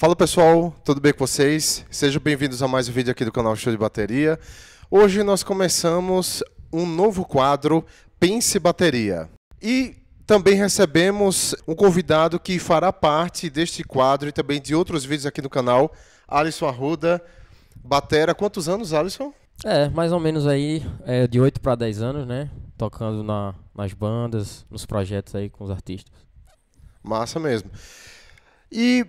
Fala pessoal, tudo bem com vocês? Sejam bem-vindos a mais um vídeo aqui do canal Show de Bateria. Hoje nós começamos um novo quadro, Pense Bateria. E também recebemos um convidado que fará parte deste quadro e também de outros vídeos aqui do canal, Alisson Arruda, batera. Quantos anos, Alisson? É, mais ou menos aí, é, de 8 para 10 anos, né? Tocando na, nas bandas, nos projetos aí com os artistas. Massa mesmo. E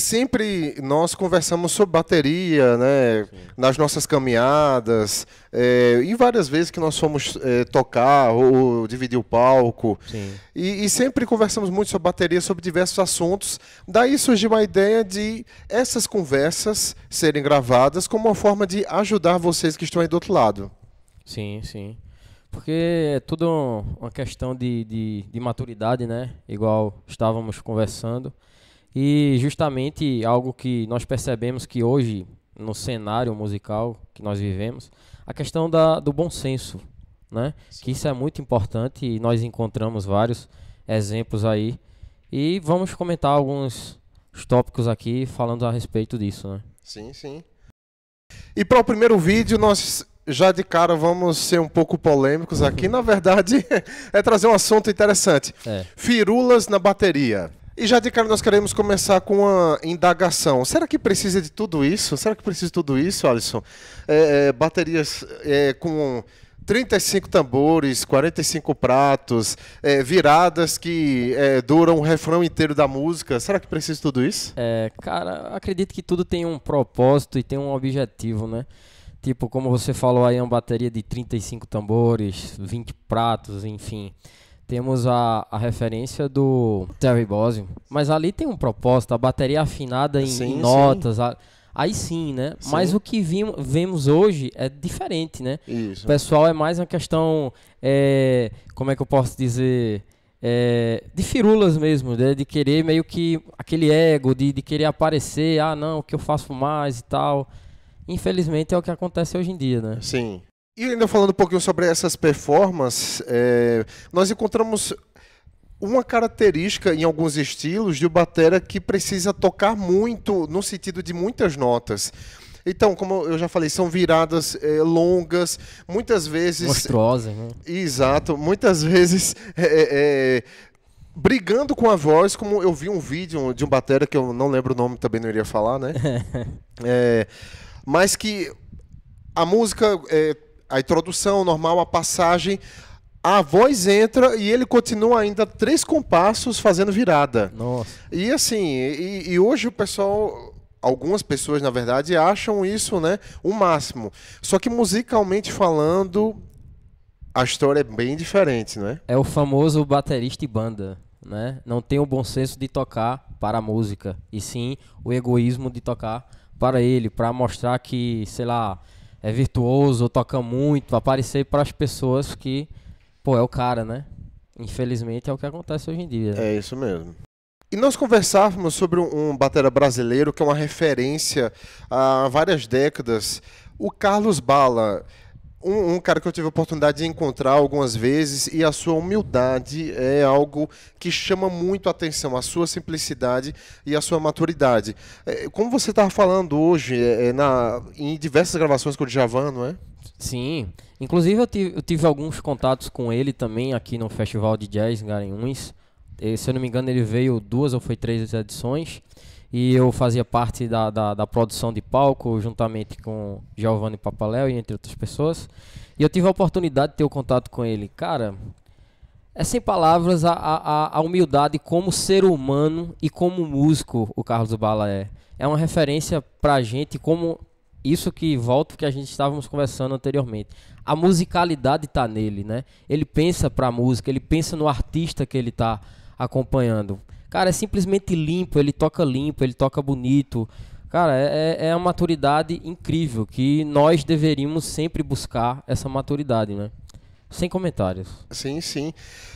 sempre nós conversamos sobre bateria, né? Sim. Nas nossas caminhadas, é, e várias vezes que nós fomos é, tocar ou dividir o palco. E, e, sempre conversamos muito sobre bateria, sobre diversos assuntos. Daí surgiu a ideia de essas conversas serem gravadas como uma forma de ajudar vocês que estão aí do outro lado. Sim, sim. Porque é tudo uma questão de, de, de maturidade, né? Igual estávamos conversando. E justamente algo que nós percebemos que hoje, no cenário musical que nós vivemos, a questão da, do bom senso, né? Que isso é muito importante e nós encontramos vários exemplos aí. E vamos comentar alguns tópicos aqui falando a respeito disso, né? Sim, sim. E para o primeiro vídeo, nós já de cara vamos ser um pouco polêmicos aqui. Na verdade, é trazer um assunto interessante. É. Firulas na bateria. E já de cara nós queremos começar com uma indagação. Será que precisa de tudo isso? Será que precisa de tudo isso, Alisson? É, é, baterias é, com 35 tambores, 45 pratos, é, viradas que é, duram o refrão inteiro da música. Será que precisa de tudo isso? É, cara, acredito que tudo tem um propósito e tem um objetivo, né? Tipo, como você falou aí, uma bateria de 35 tambores, 20 pratos, enfim temos a, a referência do Terry Bosio, mas ali tem um propósito, a bateria afinada em, sim, em notas, sim. A, aí sim, né? Sim. Mas o que vimos, vemos hoje é diferente, né? Isso. O pessoal é mais uma questão, é, como é que eu posso dizer... É, de firulas mesmo, de, né? de, querer meio que aquele ego, de, de querer aparecer, ah não, o que eu faço mais e tal. Infelizmente é o que acontece hoje em dia, né? Sim, e ainda falando um pouquinho sobre essas performances, é, nós encontramos uma característica em alguns estilos de batera que precisa tocar muito, no sentido de muitas notas. Então, como eu já falei, são viradas é, longas, muitas vezes. Monstruosas, né? Exato, muitas vezes. É, é, é brigando com a voz, como eu vi um vídeo de um batera que eu não lembro o nome, também não iria falar, né? É, mas que a música a introdução normal, a passagem, a voz entra e ele continua ainda três compassos fazendo virada. Nossa. E assim, e, e hoje o pessoal, algumas pessoas na verdade acham isso, né, o máximo. Só que musicalmente falando, a história é bem diferente, né? É o famoso baterista e banda, né? Não tem o bom senso de tocar para a música e sim o egoísmo de tocar para ele, para mostrar que, sei lá, é virtuoso, toca muito, aparecer para as pessoas que, pô, é o cara, né? Infelizmente é o que acontece hoje em dia. É isso mesmo. E nós conversávamos sobre um batera brasileiro que é uma referência há várias décadas, o Carlos Bala. Um, um, cara que eu tive a oportunidade de encontrar algumas vezes e a sua humildade é algo que chama muito a atenção, a sua simplicidade e a sua maturidade. É, como você estava falando hoje é, é, na, em diversas gravações com o Djavan, não é? Sim. Inclusive eu tive, eu tive, alguns contatos com ele também aqui no Festival de Jazz em Garanhuns. E, eh, se eu não me engano ele veio duas ou foi três edições e eu fazia parte da, da, da produção de palco juntamente com Giovanni Papaléu e entre outras pessoas. E eu tive a oportunidade de ter o um contato com ele. Cara, é sem palavras a, a, a humildade como ser humano e como músico o Carlos Bala é. É uma referência pra gente como isso que volta que a gente estávamos conversando anteriormente. A musicalidade está nele, né? Ele pensa para a música, ele pensa no artista que ele está acompanhando. Cara, é simplesmente limpo, ele toca limpo, ele toca bonito. Cara, é, é, é uma maturidade incrível que nós deveríamos sempre buscar essa maturidade, né? Sem comentários. Sim, sim.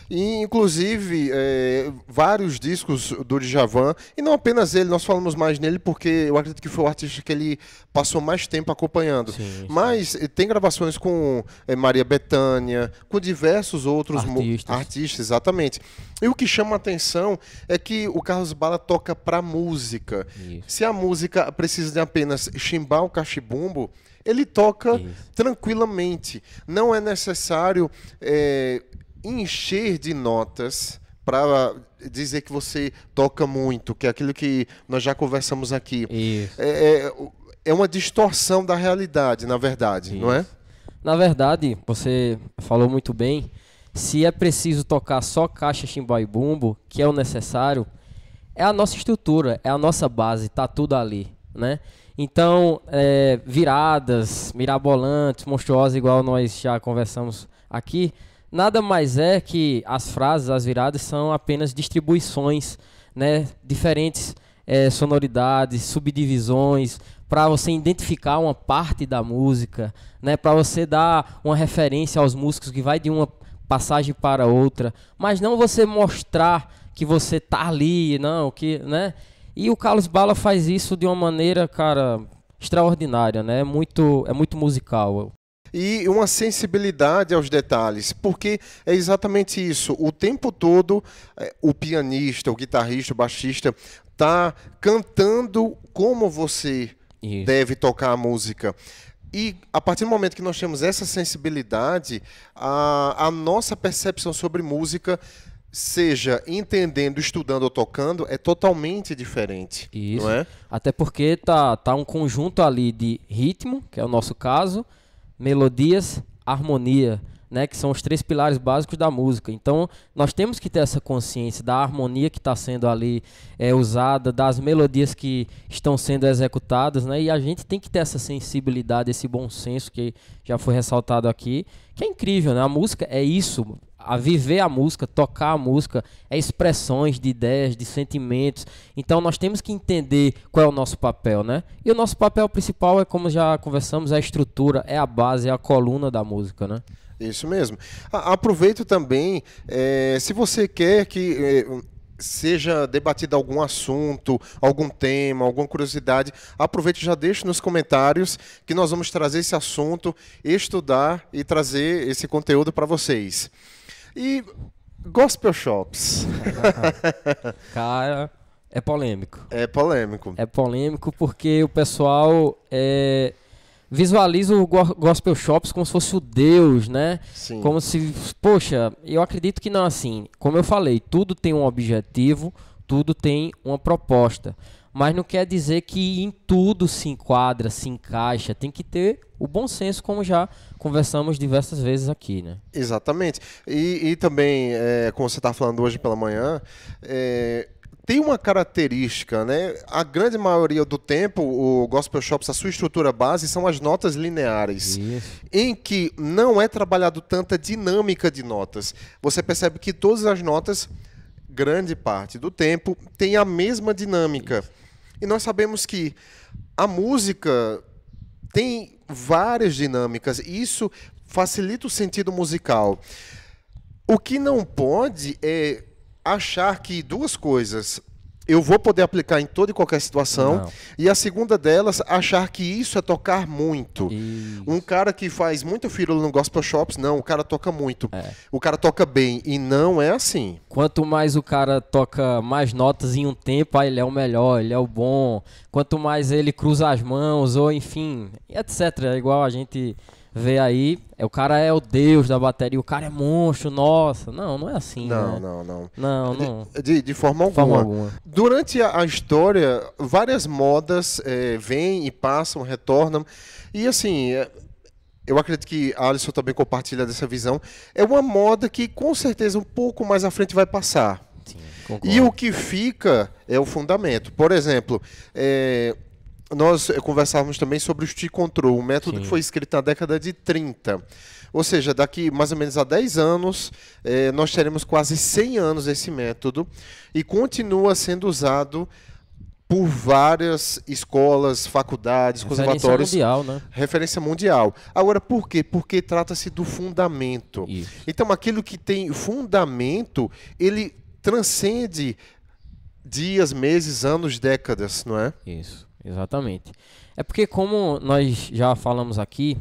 E, inclusive, é, vários discos do Djavan, e não apenas ele, nós falamos mais nele porque eu acredito que foi o artista que ele passou mais tempo acompanhando. Sim, sim. Mas eh, tem gravações com é, Maria Bethânia, com diversos outros artistas. artistas, exatamente. E o que chama a atenção é que o Carlos Bala toca para música. Isso. Se a música precisa de apenas chimbal, cachibumbo, ele toca Isso. tranquilamente. Não é necessário é, encher de notas para dizer que você toca muito, que é aquilo que nós já conversamos aqui. É, é, é, uma distorção da realidade, na verdade, Isso. não é? Na verdade, você falou muito bem. Se é preciso tocar só caixa, chimbal e bumbo, que é o necessário, é a nossa estrutura, é a nossa base, tá tudo ali, né? Então, é, viradas mirabolantes, monstruosas, igual nós já conversamos aqui, nada mais é que as frases, as viradas, são apenas distribuições, né, diferentes é, sonoridades, subdivisões, para você identificar uma parte da música, né, para você dar uma referência aos músicos que vai de uma passagem para outra, mas não você mostrar que você tá ali, não, que, né? E o Carlos Bala faz isso de uma maneira, cara, extraordinária, né? É muito, é muito musical e uma sensibilidade aos detalhes, porque é exatamente isso. O tempo todo, é, o pianista, o guitarrista, o baixista tá cantando como você isso. deve tocar a música. E a partir do momento que nós temos essa sensibilidade, a, a nossa percepção sobre música seja entendendo, estudando ou tocando, é totalmente diferente. Isso. Não é? Até porque tá, tá um conjunto ali de ritmo, que é o nosso caso, melodias, harmonia né, que são os três pilares básicos da música. Então, nós temos que ter essa consciência da harmonia que está sendo ali é, usada, das melodias que estão sendo executadas, né, e a gente tem que ter essa sensibilidade, esse bom senso que já foi ressaltado aqui, que é incrível, né? A música é isso, a viver a música, tocar a música, é expressões de ideias, de sentimentos. Então nós temos que entender qual é o nosso papel, né? E o nosso papel principal é, como já conversamos, é a estrutura, é a base, é a coluna da música, né? Isso mesmo. Aproveito também, é, se você quer que é, seja debatido algum assunto, algum tema, alguma curiosidade, aproveite e já deixe nos comentários que nós vamos trazer esse assunto, estudar e trazer esse conteúdo para vocês. E gospel shops. Cara, é polêmico. É polêmico. É polêmico porque o pessoal é visualiza o gospel shops como se fosse o Deus, né? Sim. Como se, poxa, eu acredito que não assim. Como eu falei, tudo tem um objetivo, tudo tem uma proposta, mas não quer dizer que em tudo se enquadra, se encaixa. Tem que ter o bom senso, como já conversamos diversas vezes aqui, né? Exatamente. E, e também, é, como você está falando hoje pela manhã, é tem uma característica, né? A grande maioria do tempo, o Gospel Shops, a sua estrutura base são as notas lineares, Isso. em que não é trabalhado tanta dinâmica de notas. Você percebe que todas as notas, grande parte do tempo, tem a mesma dinâmica. Isso. E nós sabemos que a música tem várias dinâmicas, e isso facilita o sentido musical. O que não pode é achar que duas coisas eu vou poder aplicar em toda e qualquer situação. Não. E a segunda delas, achar que isso é tocar muito. Isso. Um cara que faz muito firula no gospel shops, não, o cara toca muito. É. O cara toca bem e não é assim. Quanto mais o cara toca mais notas em um tempo, ah, ele é o melhor, ele é o bom. Quanto mais ele cruza as mãos ou enfim, etc, é igual a gente vê aí, é, o cara é o deus da bateria, o cara é monstro, nossa. Não, não é assim. Não, né? não, não. Não, não. De, de, de forma, alguma. forma, alguma. Durante a, história, várias modas é, vêm e passam, retornam. E assim, é, eu acredito que a Alisson também compartilha dessa visão. É uma moda que com certeza um pouco mais à frente vai passar. Sim, e o que fica é o fundamento. Por exemplo, é, nós eh, conversávamos também sobre o T Control, um método Sim. que foi escrito na década de 30. Ou seja, daqui mais ou menos a 10 anos, eh, nós teremos quase 100 anos esse método e continua sendo usado por várias escolas, faculdades, referência conservatórios. Mundial, né? Referência mundial. Agora, por quê? Porque trata-se do fundamento. Isso. Então, aquilo que tem fundamento, ele transcende dias, meses, anos, décadas, não é? Isso. Exatamente. É porque, como nós já falamos aqui,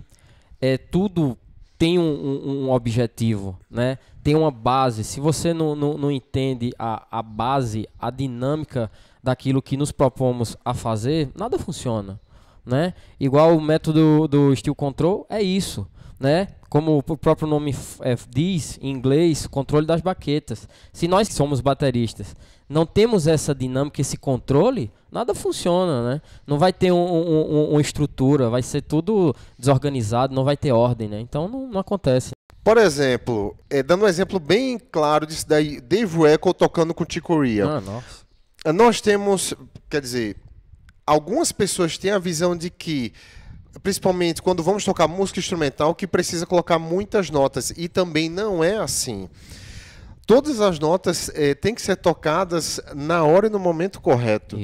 é, tudo tem um, um, um objetivo, né? tem uma base. Se você não, não, não entende a, a base, a dinâmica daquilo que nos propomos a fazer, nada funciona. Né? Igual o método do Steel Control, é isso né? Como o próprio nome é, diz em inglês, controle das baquetas. Se nós que somos bateristas não temos essa dinâmica, esse controle, nada funciona, né? Não vai ter um, um, um, uma estrutura, vai ser tudo desorganizado, não vai ter ordem, né? Então não, não acontece. Por exemplo, é, dando um exemplo bem claro disso daí, Dave Echo tocando com Tico Ria. Ah, nossa. Nós temos, quer dizer, algumas pessoas têm a visão de que principalmente quando vamos tocar música instrumental, que precisa colocar muitas notas. E também não é assim. Todas as notas é, têm que ser tocadas na hora e no momento correto.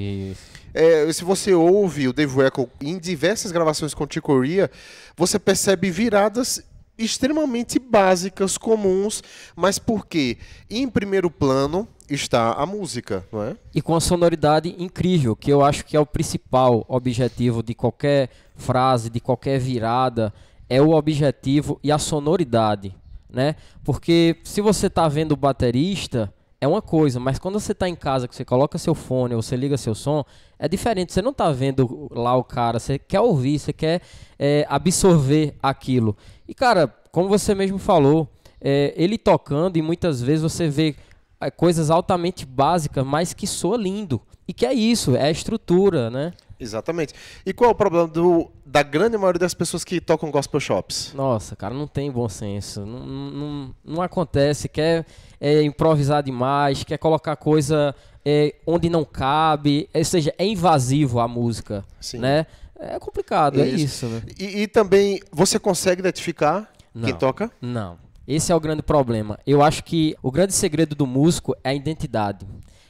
É, se você ouve o Dave Weckl em diversas gravações com Ticoria, você percebe viradas extremamente básicas, comuns, mas porque em primeiro plano está a música, não é? E com a sonoridade incrível, que eu acho que é o principal objetivo de qualquer frase, de qualquer virada, é o objetivo e a sonoridade, né? Porque se você está vendo o baterista, é uma coisa, mas quando você está em casa, que você coloca seu fone ou você liga seu som, é diferente. Você não está vendo lá o cara, você quer ouvir, você quer é, absorver aquilo. E, cara, como você mesmo falou, é, ele tocando e muitas vezes você vê é, coisas altamente básicas, mas que soa lindo. E que é isso, é a estrutura, né? Exatamente. E qual é o problema do, da grande maioria das pessoas que tocam gospel shops? Nossa, cara, não tem bom senso. Não, não, não acontece. Quer é, improvisar demais, quer colocar coisa é, onde não cabe. Ou seja, é invasivo a música. Sim. Né? É complicado, é, é isso. isso né? e, e, também, você consegue identificar não, quem toca? Não. Esse é o grande problema. Eu acho que o grande segredo do músico é a identidade.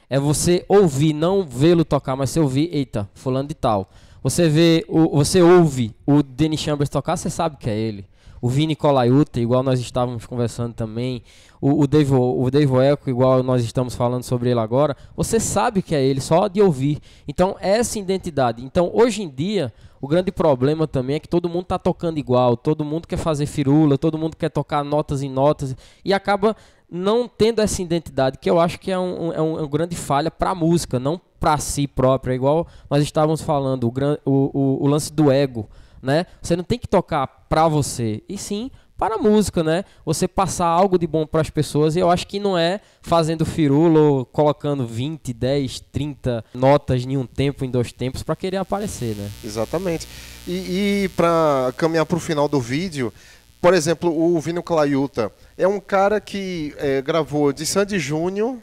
É você ouvir, não vê-lo tocar, mas você ouvir, eita, fulano de tal. Você vê, o, você ouve o Denis Chambers tocar, você sabe que é ele o Vini Colaiuta, igual nós estávamos conversando também, o, o Dave, o Eco, igual nós estamos falando sobre ele agora, você sabe que é ele só de ouvir. Então, é essa identidade. Então, hoje em dia, o grande problema também é que todo mundo está tocando igual, todo mundo quer fazer firula, todo mundo quer tocar notas em notas e acaba não tendo essa identidade, que eu acho que é um, é um, é um grande falha para a música, não para si própria. Igual nós estávamos falando, o, o, o, o lance do ego né? Você não tem que tocar para você, e sim para a música, né? Você passar algo de bom para as pessoas, e eu acho que não é fazendo firula ou colocando 20, 10, 30 notas em um tempo, em dois tempos, para querer aparecer, né? Exatamente. E, e para caminhar para o final do vídeo, por exemplo, o Vino Claiuta é um cara que é, gravou de Sandy Júnior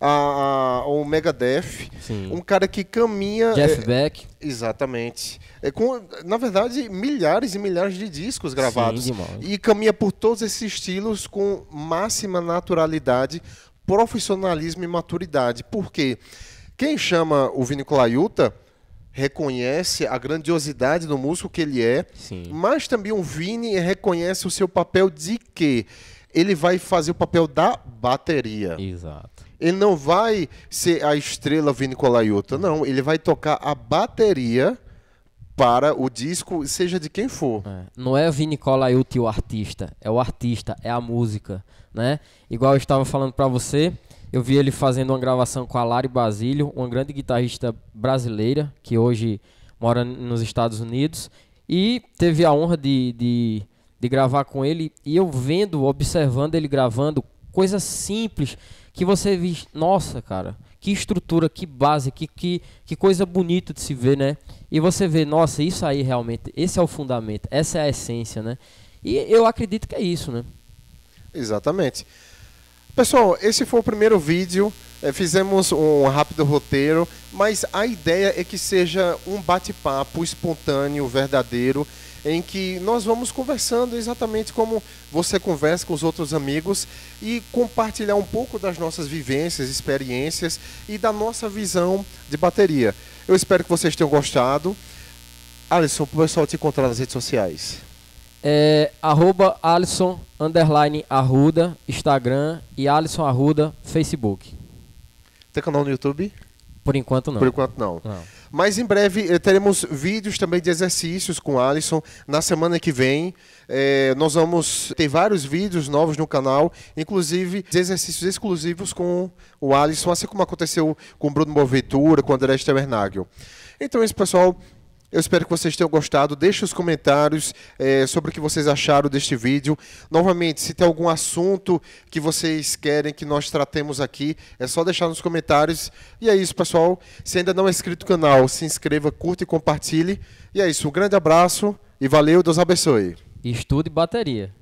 a, a, o Megadeth, Sim. um cara que caminha. É, Jeff é, Beck. Exatamente. É, com, na verdade, milhares e milhares de discos gravados. Sim, e caminha por todos esses estilos com máxima naturalidade, profissionalismo e maturidade. Porque Quem chama o Vini Colaiuta reconhece a grandiosidade do músico que ele é, Sim. mas também o Vini reconhece o seu papel de que ele vai fazer o papel da bateria. Exato. Ele não vai ser a estrela Vinícius Colaiuta, não. Ele vai tocar a bateria para o disco, seja de quem for. É. Não é Vinícius Colaiuta o artista, é o artista, é a música, né? Igual eu estava falando para você, eu vi ele fazendo uma gravação com a Lari Basílio, uma grande guitarrista brasileira, que hoje mora nos Estados Unidos, e teve a honra de, de, de gravar com ele. E eu vendo, observando ele gravando, coisas simples que você diz, nossa, cara, que estrutura, que base, que, que, que coisa bonita de se ver, né? E você vê, nossa, isso aí realmente, esse é o fundamento, essa é a essência, né? E eu acredito que é isso, né? Exatamente. Pessoal, esse foi o primeiro vídeo. É, fizemos um rápido roteiro, mas a ideia é que seja um bate-papo espontâneo, verdadeiro em que nós vamos conversando exatamente como você conversa com os outros amigos e compartilhar um pouco das nossas vivências, experiências e da nossa visão de bateria. Eu espero que vocês tenham gostado. Alisson, para o pessoal te encontrar nas redes sociais. É, arroba Alisson, underline Arruda, Instagram e Alisson Arruda, Facebook. Tem canal no YouTube? Por enquanto não. Por enquanto não. não. Mas em breve eh, teremos vídeos também de exercícios com o Alisson. Na semana que vem, é, nós vamos ter vários vídeos novos no canal, inclusive exercícios exclusivos com o Alisson, assim como aconteceu com o Bruno Boventura, com o André Stevernagel. Então é isso, pessoal. Eu espero que vocês tenham gostado. Deixe os comentários é, sobre o que vocês acharam deste vídeo. Novamente, se tem algum assunto que vocês querem que nós tratemos aqui, é só deixar nos comentários. E é isso, pessoal. Se ainda não é inscrito no canal, se inscreva, curta e compartilhe. E é isso. Um grande abraço e valeu. Deus abençoe. Estude bateria.